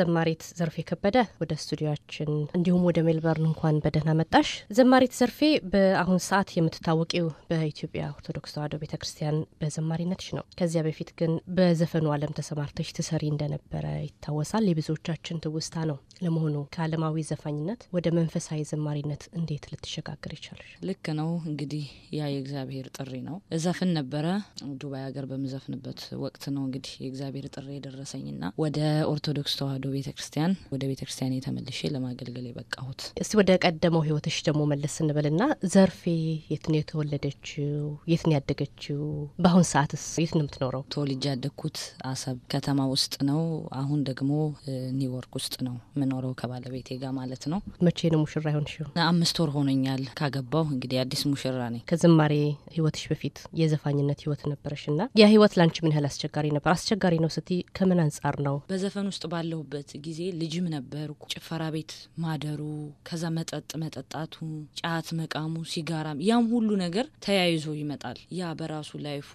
ዘማሪት ዘርፌ ከበደ ወደ ስቱዲያችን እንዲሁም ወደ ሜልበርን እንኳን በደህና መጣሽ። ዘማሪት ዘርፌ በአሁን ሰዓት የምትታወቂው በኢትዮጵያ ኦርቶዶክስ ተዋሕዶ ቤተ ክርስቲያን በዘማሪነትሽ ነው። ከዚያ በፊት ግን በዘፈኑ ዓለም ተሰማርተሽ ትሰሪ እንደነበረ ይታወሳል፣ የብዙዎቻችን ትውስታ ነው። ለመሆኑ ከዓለማዊ ዘፋኝነት ወደ መንፈሳዊ ዘማሪነት እንዴት ልትሸጋግር ይቻለሽ? ልክ ነው እንግዲህ ያ የእግዚአብሔር ጥሪ ነው። እዘፍን ነበረ ዱባይ ሀገር በምዘፍንበት ወቅት ነው እንግዲህ የእግዚአብሔር ጥሪ የደረሰኝና ወደ ኦርቶዶክስ ተዋዶ ቤተ ክርስቲያን ወደ ቤተ ክርስቲያን የተመልሼ ለማገልገል የበቃሁት። እስቲ ወደ ቀደመው ህይወትሽ ደግሞ መለስ ስንበል ና ዘርፌ የት ነው የተወለደችው? የት ነው ያደገችው? በአሁን ሰዓትስ የት ነው የምትኖረው? ተወልጄ ያደግኩት አሰብ ከተማ ውስጥ ነው። አሁን ደግሞ ኒውዮርክ ውስጥ ነው የምኖረው ከባለቤቴ ጋር ማለት ነው። መቼ ነው ሙሽራ ይሆንሽው? አምስት ወር ሆነኛል ካገባው። እንግዲህ አዲስ ሙሽራ ነኝ። ከዝማሬ ህይወትሽ በፊት የዘፋኝነት ህይወት ነበረሽ ና ያ ህይወት ላንቺ ምን ያህል አስቸጋሪ ነበር? አስቸጋሪ ነው ስቲ ከምን አንጻር ነው? በዘፈን ውስጥ ባለው በነበርኩበት ጊዜ ልጅም ነበርኩ። ጭፈራ ቤት ማደሩ፣ ከዛ መጠጥ መጠጣቱ፣ ጫት መቃሙ፣ ሲጋራም፣ ያም ሁሉ ነገር ተያይዞ ይመጣል። ያ በራሱ ላይፉ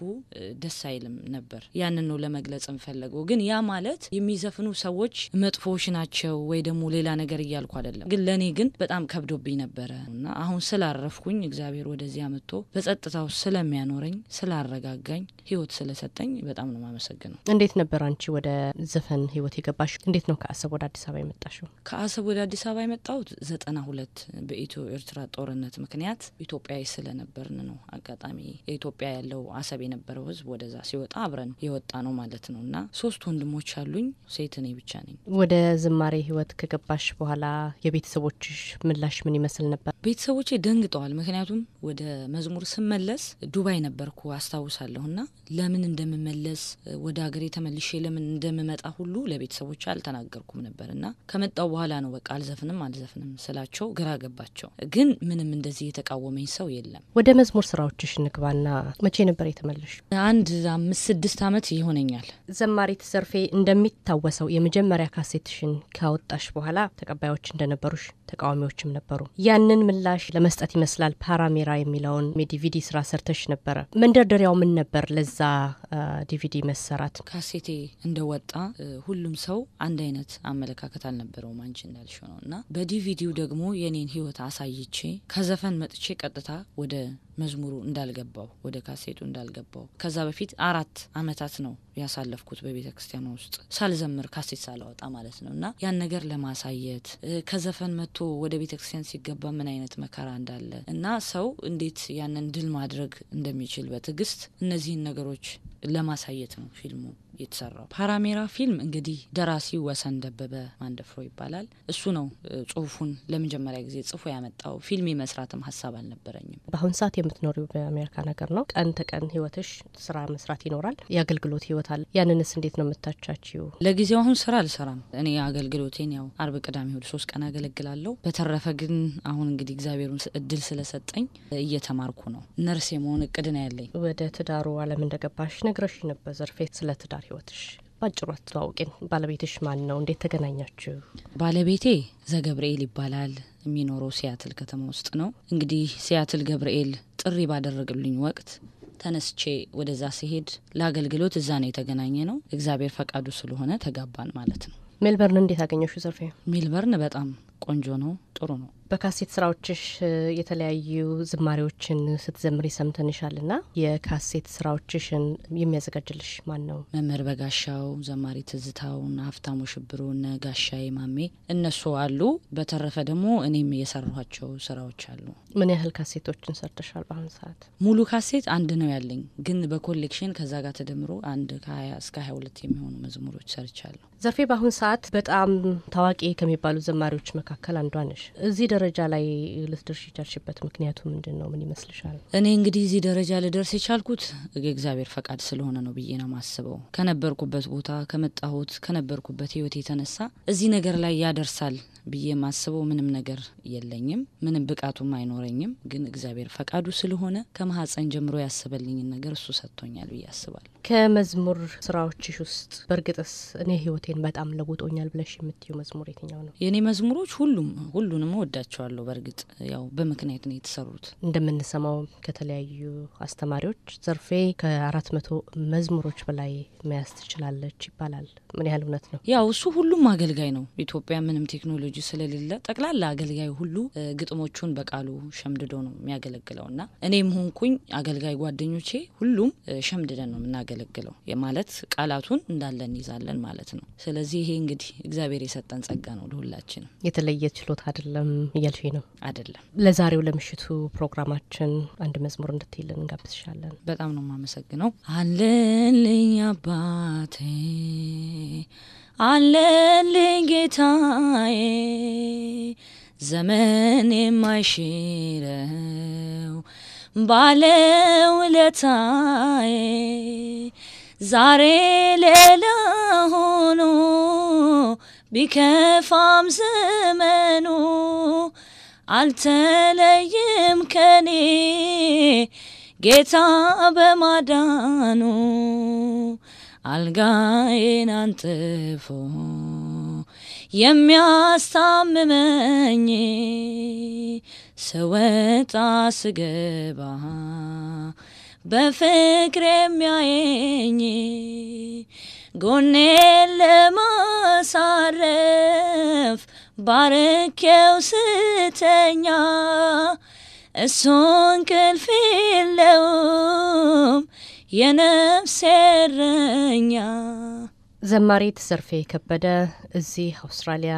ደስ አይልም ነበር። ያንን ነው ለመግለጽ የምፈለገው ግን ያ ማለት የሚዘፍኑ ሰዎች መጥፎዎች ናቸው ወይ ደግሞ ሌላ ነገር እያልኩ አይደለም። ግን ለእኔ ግን በጣም ከብዶብኝ ነበረ እና አሁን ስላረፍኩኝ እግዚአብሔር ወደዚያ መጥቶ በጸጥታው ስለሚያኖረኝ ስላረጋጋኝ፣ ህይወት ስለሰጠኝ በጣም ነው የማመሰግነው። እንዴት ነበር አንቺ ወደ ዘፈን ህይወት የገባሽ? እንዴት እንዴት ነው ከአሰብ ወደ አዲስ አበባ የመጣሽው? ከአሰብ ወደ አዲስ አበባ የመጣሁት ዘጠና ሁለት በኢትዮ ኤርትራ ጦርነት ምክንያት ኢትዮጵያዊ ስለነበርን ነው። አጋጣሚ የኢትዮጵያ ያለው አሰብ የነበረው ህዝብ ወደዛ ሲወጣ አብረን የወጣ ነው ማለት ነው እና ሶስት ወንድሞች አሉኝ። ሴት እኔ ብቻ ነኝ። ወደ ዝማሬ ህይወት ከገባሽ በኋላ የቤተሰቦችሽ ምላሽ ምን ይመስል ነበር? ቤተሰቦቼ ደንግጠዋል። ምክንያቱም ወደ መዝሙር ስመለስ ዱባይ ነበርኩ አስታውሳለሁ እና ለምን እንደምመለስ ወደ ሀገሬ ተመልሼ ለምን እንደምመጣ ሁሉ ለቤተሰቦች አልተናል አልተናገርኩም ነበር እና ከመጣው በኋላ ነው በቃ አልዘፍንም አልዘፍንም ስላቸው ግራ ገባቸው። ግን ምንም እንደዚህ የተቃወመኝ ሰው የለም። ወደ መዝሙር ስራዎችሽ ንግባና መቼ ነበር የተመለሽ? አንድ አምስት ስድስት ዓመት ይሆነኛል። ዘማሪት ዘርፌ እንደሚታወሰው የመጀመሪያ ካሴትሽን ካወጣሽ በኋላ ተቀባዮች እንደነበሩሽ ተቃዋሚዎችም ነበሩ። ያንን ምላሽ ለመስጠት ይመስላል ፓራሜራ የሚለውን የዲቪዲ ስራ ሰርተሽ ነበረ። መንደርደሪያው ምን ነበር ለዛ ዲቪዲ መሰራት? ካሴቴ እንደወጣ ሁሉም ሰው አንድ አይነት አመለካከት አልነበረውም። አንቺ እንዳልሽው ነው እና በዲቪዲው ደግሞ የኔን ህይወት አሳይቼ ከዘፈን መጥቼ ቀጥታ ወደ መዝሙሩ እንዳልገባው ወደ ካሴቱ እንዳልገባው ከዛ በፊት አራት አመታት ነው ያሳለፍኩት በቤተ ክርስቲያኗ ውስጥ ሳልዘምር ካሴት ሳላወጣ ማለት ነው። እና ያን ነገር ለማሳየት ከዘፈን መጥቶ ወደ ቤተ ክርስቲያን ሲገባ ምን አይነት መከራ እንዳለ እና ሰው እንዴት ያንን ድል ማድረግ እንደሚችል በትዕግስት እነዚህን ነገሮች ለማሳየት ነው ፊልሙ የተሰራው። ፓራሜራ ፊልም እንግዲህ ደራሲው ወሰን ደበበ ማንደፍሮ ይባላል። እሱ ነው ጽሁፉን ለመጀመሪያ ጊዜ ጽፎ ያመጣው። ፊልም የመስራትም ሀሳብ አልነበረኝም። በአሁን ሰዓት የምትኖሪው በአሜሪካ ነገር ነው። ቀን ተቀን ህይወትሽ ስራ መስራት ይኖራል። የአገልግሎት ህይወት አለ። ያንንስ እንዴት ነው የምታቻችው? ለጊዜው አሁን ስራ አልሰራም። እኔ አገልግሎቴን ያው አርብ፣ ቅዳሜ፣ እሁድ ሶስት ቀን አገለግላለሁ። በተረፈ ግን አሁን እንግዲህ እግዚአብሔሩን እድል ስለሰጠኝ እየተማርኩ ነው። ነርስ የመሆን እቅድ ነው ያለኝ። ወደ ትዳሩ አለም እንደገባሽ ነግረሽ ነበር። ዘርፌት ስለ ትዳር ህይወትሽ ባጭሩ አስተዋወቂን። ባለቤትሽ ማን ነው? እንዴት ተገናኛችሁ? ባለቤቴ ዘገብርኤል ይባላል። የሚኖረው ሲያትል ከተማ ውስጥ ነው። እንግዲህ ሲያትል ገብርኤል ጥሪ ባደረግልኝ ወቅት ተነስቼ ወደዛ ሲሄድ ለአገልግሎት እዛ ነው የተገናኘ ነው። እግዚአብሔር ፈቃዱ ስለሆነ ተጋባን ማለት ነው። ሜልበርን እንዴት አገኘሹ? ዘርፌ ሜልበርን በጣም ቆንጆ ነው፣ ጥሩ ነው። በካሴት ስራዎችሽ የተለያዩ ዝማሬዎችን ስትዘምሪ ሰምተንሻል ና የካሴት ስራዎችሽን የሚያዘጋጅልሽ ማን ነው? መምህር በጋሻው፣ ዘማሪ ትዝታውን፣ ሀብታሙ ሽብሩን፣ ጋሻዬ ማሜ እነሱ አሉ። በተረፈ ደግሞ እኔም የሰራኋቸው ስራዎች አሉ። ምን ያህል ካሴቶችን ሰርተሻል? በአሁኑ ሰዓት ሙሉ ካሴት አንድ ነው ያለኝ፣ ግን በኮሌክሽን ከዛ ጋር ተደምሮ አንድ ከሀያ እስከ ሀያ ሁለት የሚሆኑ መዝሙሮች ሰርቻለሁ። ዘርፌ በአሁን ሰዓት በጣም ታዋቂ ከሚባሉ ዘማሪዎች መካከል አንዷ ነሽ። እዚህ ደረጃ ላይ ልትደርሽ የቻልሽበት ምክንያቱ ምንድን ነው? ምን ይመስልሻል? እኔ እንግዲህ እዚህ ደረጃ ልደርስ የቻልኩት የእግዚአብሔር ፈቃድ ስለሆነ ነው ብዬ ነው ማስበው። ከነበርኩበት ቦታ ከመጣሁት ከነበርኩበት ህይወት የተነሳ እዚህ ነገር ላይ ያደርሳል ብዬ ማስበው ምንም ነገር የለኝም፣ ምንም ብቃቱም አይኖረኝም። ግን እግዚአብሔር ፈቃዱ ስለሆነ ከማህፀን ጀምሮ ያሰበልኝን ነገር እሱ ሰጥቶኛል ብዬ አስባለሁ። ከመዝሙር ስራዎችሽ ውስጥ በእርግጥስ እኔ ህይወቴን በጣም ለውጦኛል ብለሽ የምትዩ መዝሙር የትኛው ነው? የእኔ መዝሙሮች ሁሉም ሁሉንም ወዳ እወዳቸዋለሁ። በእርግጥ ያው በምክንያት ነው የተሰሩት። እንደምንሰማው ከተለያዩ አስተማሪዎች ዘርፌ ከአራት መቶ መዝሙሮች በላይ መያዝ ትችላለች ይባላል። ምን ያህል እውነት ነው? ያው እሱ ሁሉም አገልጋይ ነው። ኢትዮጵያ ምንም ቴክኖሎጂ ስለሌለ ጠቅላላ አገልጋይ ሁሉ ግጥሞቹን በቃሉ ሸምድዶ ነው የሚያገለግለው እና እኔም ሆንኩኝ አገልጋይ ጓደኞቼ ሁሉም ሸምድደን ነው የምናገለግለው ማለት ቃላቱን እንዳለ እንይዛለን ማለት ነው። ስለዚህ ይሄ እንግዲህ እግዚአብሔር የሰጠን ጸጋ ነው ለሁላችንም የተለየ ችሎታ አይደለም እያልሽ ነው አይደለም? ለዛሬው ለምሽቱ ፕሮግራማችን አንድ መዝሙር እንድትይልን እንጋብዝሻለን። በጣም ነው የማመሰግነው። አለልኝ አባቴ አለልኝ ጌታዬ ዘመን የማይሽረው ባለውለታዬ ዛሬ ሌላ ቢከፋም ዘመኑ አልተለይም ከኔ ጌታ በማዳኑ አልጋዬን አንጥፎ የሚያስታምመኝ ስወጣ ስገባ በፍቅር የሚያየኝ ጎኔን ለማሳረፍ ባርኬው ስተኛ እሱን ክልፍ የለውም የነፍሴ ዘማሪት ዘርፌ ከበደ እዚህ አውስትራሊያ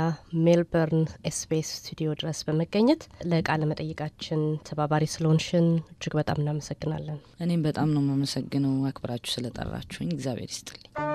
ሜልበርን ኤስቢኤስ ስቱዲዮ ድረስ በመገኘት ለቃለ መጠይቃችን ተባባሪ ስለሆንሽን እጅግ በጣም እናመሰግናለን። እኔም በጣም ነው የማመሰግነው አክብራችሁ ስለጠራችሁኝ፣ እግዚአብሔር ይስጥልኝ።